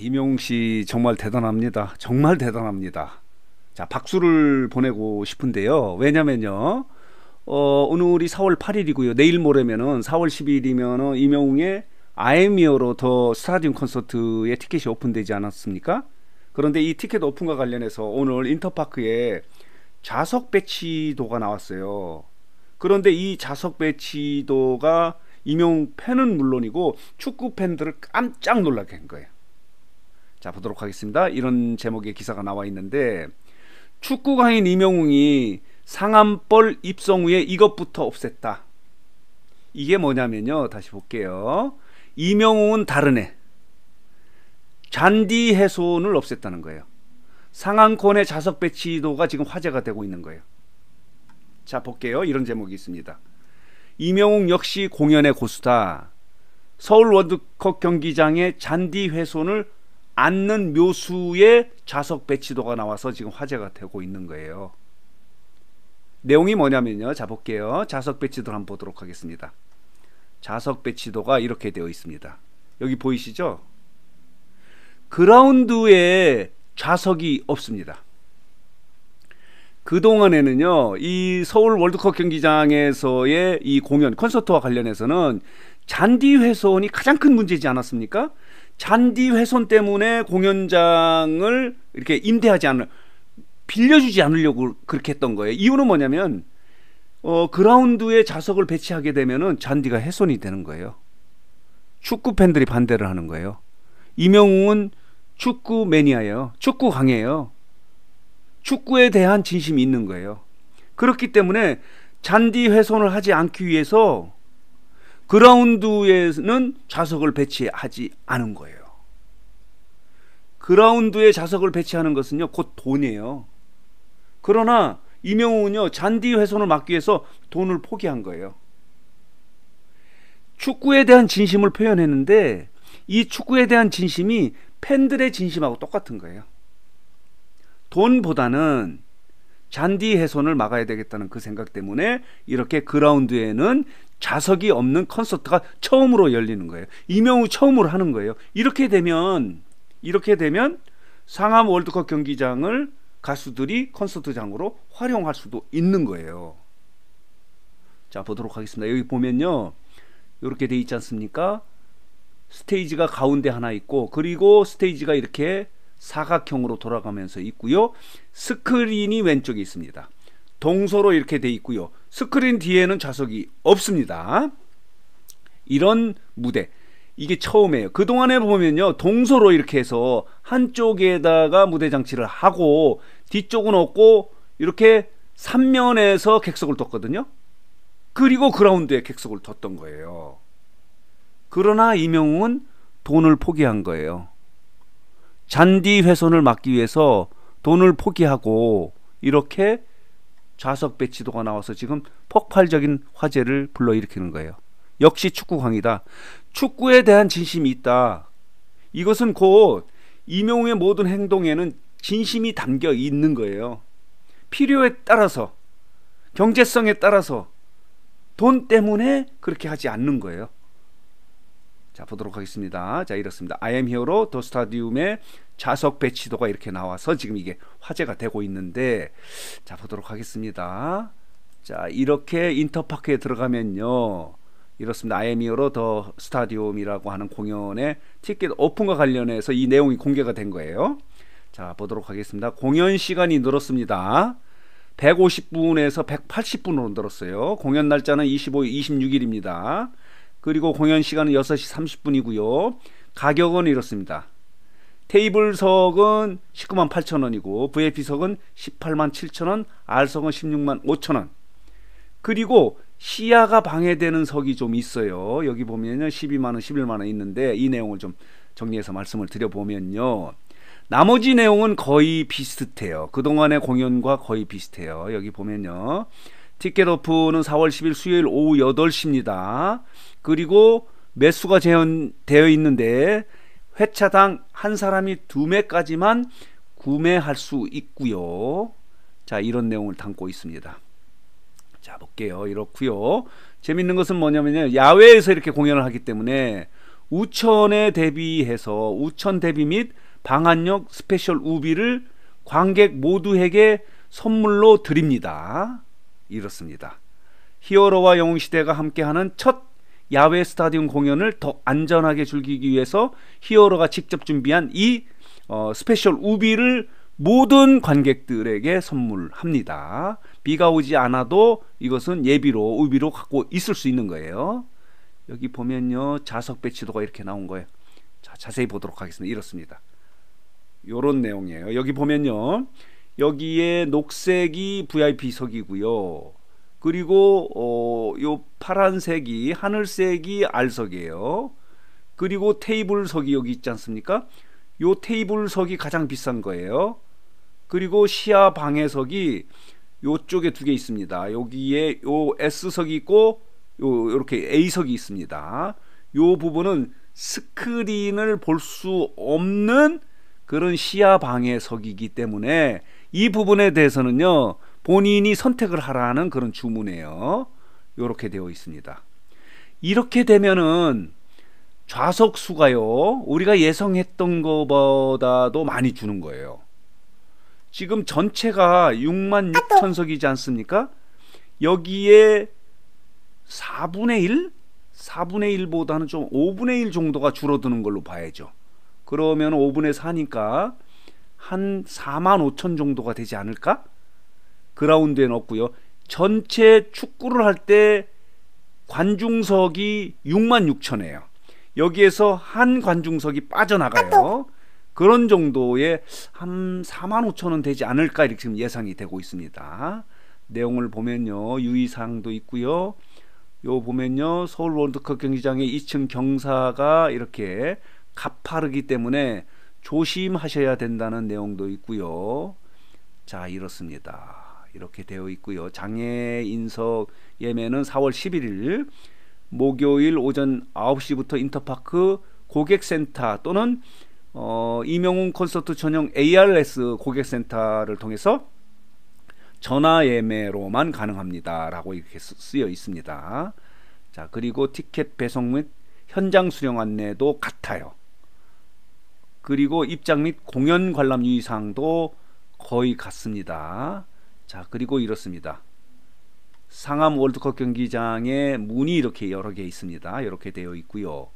이명웅 씨 정말 대단합니다. 정말 대단합니다. 자, 박수를 보내고 싶은데요. 왜냐면요. 어, 오늘이 4월 8일이고요. 내일 모레면은 4월 10일이면은 이명웅의 아이미어로 더 스타디움 콘서트의 티켓이 오픈되지 않았습니까? 그런데 이 티켓 오픈과 관련해서 오늘 인터파크에 좌석 배치도가 나왔어요. 그런데 이 좌석 배치도가 이명 팬은 물론이고 축구 팬들을 깜짝 놀라게 한 거예요. 자 보도록 하겠습니다. 이런 제목의 기사가 나와 있는데 축구강인 이명웅이 상암벌 입성 후에 이것부터 없앴다. 이게 뭐냐면요. 다시 볼게요. 이명웅은 다른 애. 잔디 해손을 없앴다는 거예요. 상암권의 자석 배치도가 지금 화제가 되고 있는 거예요. 자, 볼게요. 이런 제목이 있습니다. 이명웅 역시 공연의 고수다. 서울 월드컵 경기장에 잔디 훼손을 앉는 묘수의 좌석 배치도가 나와서 지금 화제가 되고 있는 거예요. 내용이 뭐냐면요. 자 볼게요. 좌석 배치도 한번 보도록 하겠습니다. 좌석 배치도가 이렇게 되어 있습니다. 여기 보이시죠? 그라운드에 좌석이 없습니다. 그동안에는요, 이 서울 월드컵 경기장에서의 이 공연, 콘서트와 관련해서는 잔디 훼손이 가장 큰 문제지 않았습니까? 잔디 훼손 때문에 공연장을 이렇게 임대하지 않을 빌려주지 않으려고 그렇게 했던 거예요. 이유는 뭐냐면 어, 그라운드에 자석을 배치하게 되면은 잔디가 훼손이 되는 거예요. 축구 팬들이 반대를 하는 거예요. 이명웅은 축구 매니아예요. 축구 강해요. 축구에 대한 진심이 있는 거예요. 그렇기 때문에 잔디 훼손을 하지 않기 위해서 그라운드에는 좌석을 배치하지 않은 거예요. 그라운드에 좌석을 배치하는 것은요, 곧 돈이에요. 그러나 이명우는요, 잔디 훼손을 막기 위해서 돈을 포기한 거예요. 축구에 대한 진심을 표현했는데 이 축구에 대한 진심이 팬들의 진심하고 똑같은 거예요. 돈보다는 잔디 훼손을 막아야 되겠다는 그 생각 때문에 이렇게 그라운드에는 좌석이 없는 콘서트가 처음으로 열리는 거예요. 이명우 처음으로 하는 거예요. 이렇게 되면 이렇게 되면 상암 월드컵 경기장을 가수들이 콘서트장으로 활용할 수도 있는 거예요. 자 보도록 하겠습니다. 여기 보면요. 이렇게 돼 있지 않습니까? 스테이지가 가운데 하나 있고 그리고 스테이지가 이렇게 사각형으로 돌아가면서 있고요. 스크린이 왼쪽에 있습니다. 동서로 이렇게 돼 있고요. 스크린 뒤에는 좌석이 없습니다. 이런 무대. 이게 처음이에요. 그동안에 보면요. 동서로 이렇게 해서 한쪽에다가 무대 장치를 하고 뒤쪽은 없고 이렇게 3면에서 객석을 뒀거든요. 그리고 그라운드에 객석을 뒀던 거예요. 그러나 이명웅은 돈을 포기한 거예요. 잔디 훼손을 막기 위해서 돈을 포기하고 이렇게 좌석 배치도가 나와서 지금 폭발적인 화제를 불러일으키는 거예요. 역시 축구광이다. 축구에 대한 진심이 있다. 이것은 곧 이명우의 모든 행동에는 진심이 담겨 있는 거예요. 필요에 따라서 경제성에 따라서 돈 때문에 그렇게 하지 않는 거예요. 자, 보도록 하겠습니다. 자, 이렇습니다. I am here로 더 스타디움의 좌석 배치도가 이렇게 나와서 지금 이게 화제가 되고 있는데 자, 보도록 하겠습니다. 자, 이렇게 인터파크에 들어가면요. 이렇습니다. I am here로 더 스타디움이라고 하는 공연의 티켓 오픈과 관련해서 이 내용이 공개가 된 거예요. 자, 보도록 하겠습니다. 공연 시간이 늘었습니다. 150분에서 180분으로 늘었어요. 공연 날짜는 25일, 26일입니다. 그리고 공연 시간은 6시 30분이고요. 가격은 이렇습니다. 테이블석은 19만 8천 원이고 VIP석은 18만 7천 원, R석은 16만 5천 원. 그리고 시야가 방해되는 석이 좀 있어요. 여기 보면 12만 원, 11만 원 있는데 이 내용을 좀 정리해서 말씀을 드려보면요. 나머지 내용은 거의 비슷해요. 그동안의 공연과 거의 비슷해요. 여기 보면요. 티켓 오프는 4월 10일 수요일 오후 8시입니다. 그리고 매수가 제한되어 있는데 회차당 한 사람이 두 매까지만 구매할 수 있고요. 자, 이런 내용을 담고 있습니다. 자, 볼게요. 이렇고요. 재밌는 것은 뭐냐면요. 야외에서 이렇게 공연을 하기 때문에 우천에 대비해서 우천 대비 및 방한역 스페셜 우비를 관객 모두에게 선물로 드립니다. 이렇습니다 히어로와 영웅시대가 함께하는 첫 야외 스타디움 공연을 더 안전하게 즐기기 위해서 히어로가 직접 준비한 이 어, 스페셜 우비를 모든 관객들에게 선물합니다. 비가 오지 않아도 이것은 예비로 우비로 갖고 있을 수 있는 거예요. 여기 보면요 자석 배치도가 이렇게 나온 거예요. 자, 자세히 보도록 하겠습니다. 이렇습니다. 요런 내용이에요. 여기 보면요. 여기에 녹색이 VIP석이고요. 그리고 어, 요 파란색이 하늘색이 알석이에요 그리고 테이블석이 여기 있지 않습니까? 요 테이블석이 가장 비싼 거예요. 그리고 시야 방해석이 요쪽에 두 개 있습니다. 여기에 요 S석이 있고 요 이렇게 A석이 있습니다. 요 부분은 스크린을 볼 수 없는 그런 시야 방해석이기 때문에 이 부분에 대해서는요. 본인이 선택을 하라는 그런 주문이에요. 이렇게 되어 있습니다. 이렇게 되면은 좌석수가요. 우리가 예상했던 것보다도 많이 주는 거예요. 지금 전체가 6만 6천석이지 아, 않습니까? 여기에 4분의 1? 4분의 1보다는 좀 5분의 1 정도가 줄어드는 걸로 봐야죠. 그러면 5분의 4니까 한 4만 5천 정도가 되지 않을까? 그라운드에 넣었고요. 전체 축구를 할 때 관중석이 6만 6천이에요. 여기에서 한 관중석이 빠져나가요. 그런 정도의 한 4만 5천은 되지 않을까 이렇게 지금 예상이 되고 있습니다. 내용을 보면요. 유의사항도 있고요. 요 보면요. 서울 월드컵 경기장의 2층 경사가 이렇게 가파르기 때문에 조심하셔야 된다는 내용도 있고요. 자, 이렇습니다. 이렇게 되어 있고요. 장애인석 예매는 4월 11일 목요일 오전 9시부터 인터파크 고객센터 또는 어, 이명훈 콘서트 전용 ARS 고객센터를 통해서 전화 예매로만 가능합니다라고 이렇게 쓰여 있습니다. 자, 그리고 티켓 배송 및 현장 수령 안내도 같아요. 그리고 입장 및 공연 관람 유의사항도 거의 같습니다. 자, 그리고 이렇습니다. 상암 월드컵 경기장에 문이 이렇게 여러 개 있습니다. 이렇게 되어 있고요.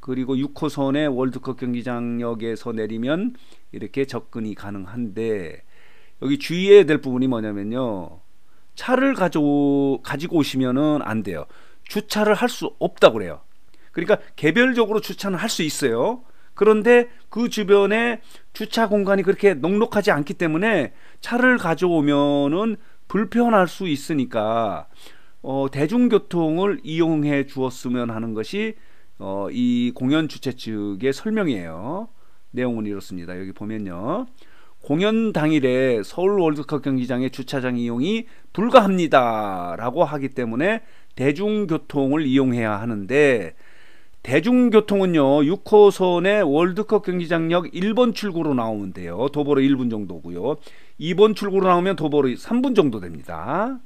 그리고 6호선의 월드컵 경기장역에서 내리면 이렇게 접근이 가능한데 여기 주의해야 될 부분이 뭐냐면요. 차를 가져 가지고 오시면은 안 돼요. 주차를 할 수 없다고 그래요. 그러니까 개별적으로 주차는 할 수 있어요. 그런데 그 주변에 주차 공간이 그렇게 넉넉하지 않기 때문에 차를 가져오면은 불편할 수 있으니까 어, 대중교통을 이용해 주었으면 하는 것이 어, 이 공연 주최 측의 설명이에요. 내용은 이렇습니다. 여기 보면요. 공연 당일에 서울 월드컵 경기장의 주차장 이용이 불가합니다. 라고 하기 때문에 대중교통을 이용해야 하는데 대중교통은요, 6호선의 월드컵 경기장역 1번 출구로 나오면 돼요. 도보로 1분 정도고요. 2번 출구로 나오면 도보로 3분 정도 됩니다.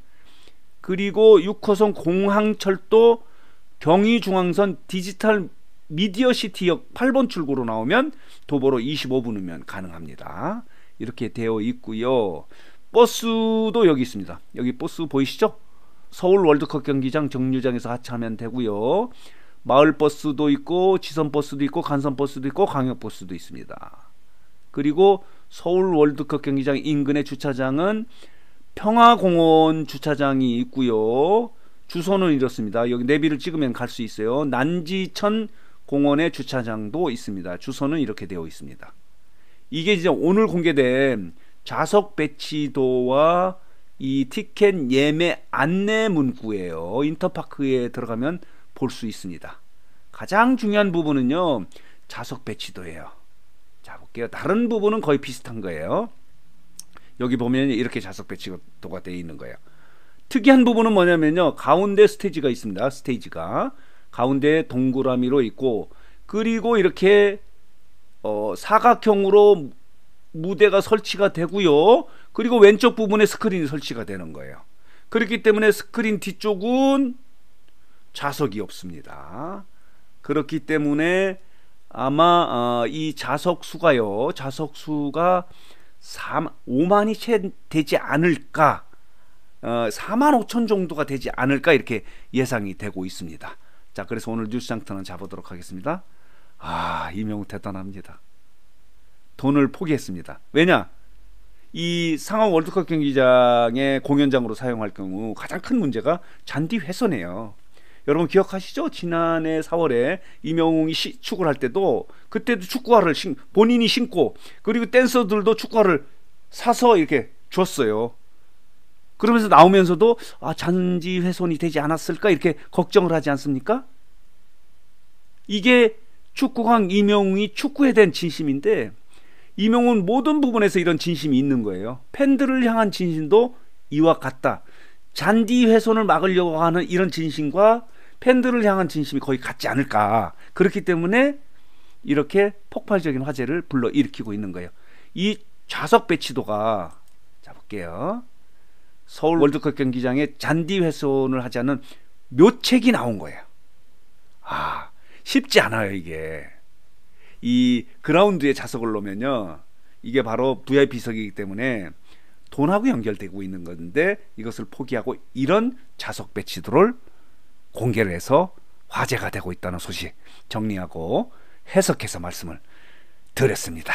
그리고 6호선 공항철도 경의중앙선 디지털 미디어시티역 8번 출구로 나오면 도보로 25분이면 가능합니다. 이렇게 되어 있고요. 버스도 여기 있습니다. 여기 버스 보이시죠? 서울 월드컵 경기장 정류장에서 하차하면 되고요. 마을버스도 있고 지선버스도 있고 간선버스도 있고 광역버스도 있습니다. 그리고 서울 월드컵 경기장 인근의 주차장은 평화공원 주차장이 있고요. 주소는 이렇습니다. 여기 내비를 찍으면 갈 수 있어요. 난지천 공원의 주차장도 있습니다. 주소는 이렇게 되어 있습니다. 이게 이제 오늘 공개된 좌석 배치도와 이 티켓 예매 안내 문구예요. 인터파크에 들어가면 볼수 있습니다. 가장 중요한 부분은요. 자석 배치도예요. 자, 볼게요. 다른 부분은 거의 비슷한 거예요. 여기 보면 이렇게 자석 배치도가 되어 있는 거예요. 특이한 부분은 뭐냐면요. 가운데 스테이지가 있습니다. 스테이지가. 가운데 동그라미로 있고, 그리고 이렇게, 어, 사각형으로 무대가 설치가 되고요. 그리고 왼쪽 부분에 스크린이 설치가 되는 거예요. 그렇기 때문에 스크린 뒤쪽은 좌석이 없습니다. 그렇기 때문에 아마 어, 이 좌석 수가요. 좌석 수가 5만이 채 되지 않을까. 어, 4만 5천 정도가 되지 않을까 이렇게 예상이 되고 있습니다. 자, 그래서 오늘 뉴스 장터는 잡아도록 보 하겠습니다. 아, 이명우 대단합니다. 돈을 포기했습니다. 왜냐? 이 상암 월드컵 경기장의 공연장으로 사용할 경우 가장 큰 문제가 잔디 훼손이에요. 여러분 기억하시죠? 지난해 4월에 이명웅이 시, 축구를 할 때도 그때도 축구화를 신, 본인이 신고 그리고 댄서들도 축구화를 사서 이렇게 줬어요. 그러면서 나오면서도 아 잔지 훼손이 되지 않았을까 이렇게 걱정을 하지 않습니까? 이게 축구광 이명웅이 축구에 대한 진심인데 이명웅은 모든 부분에서 이런 진심이 있는 거예요. 팬들을 향한 진심도 이와 같다. 잔디 훼손을 막으려고 하는 이런 진심과 팬들을 향한 진심이 거의 같지 않을까. 그렇기 때문에 이렇게 폭발적인 화제를 불러일으키고 있는 거예요. 이 좌석 배치도가 자 볼게요. 서울 월드컵 경기장에 잔디 훼손을 하자는 묘책이 나온 거예요. 아, 쉽지 않아요, 이게. 이 그라운드에 좌석을 놓으면요. 이게 바로 VIP석이기 때문에 돈하고 연결되고 있는 건데 이것을 포기하고 이런 자석 배치도를 공개를 해서 화제가 되고 있다는 소식 정리하고 해석해서 말씀을 드렸습니다.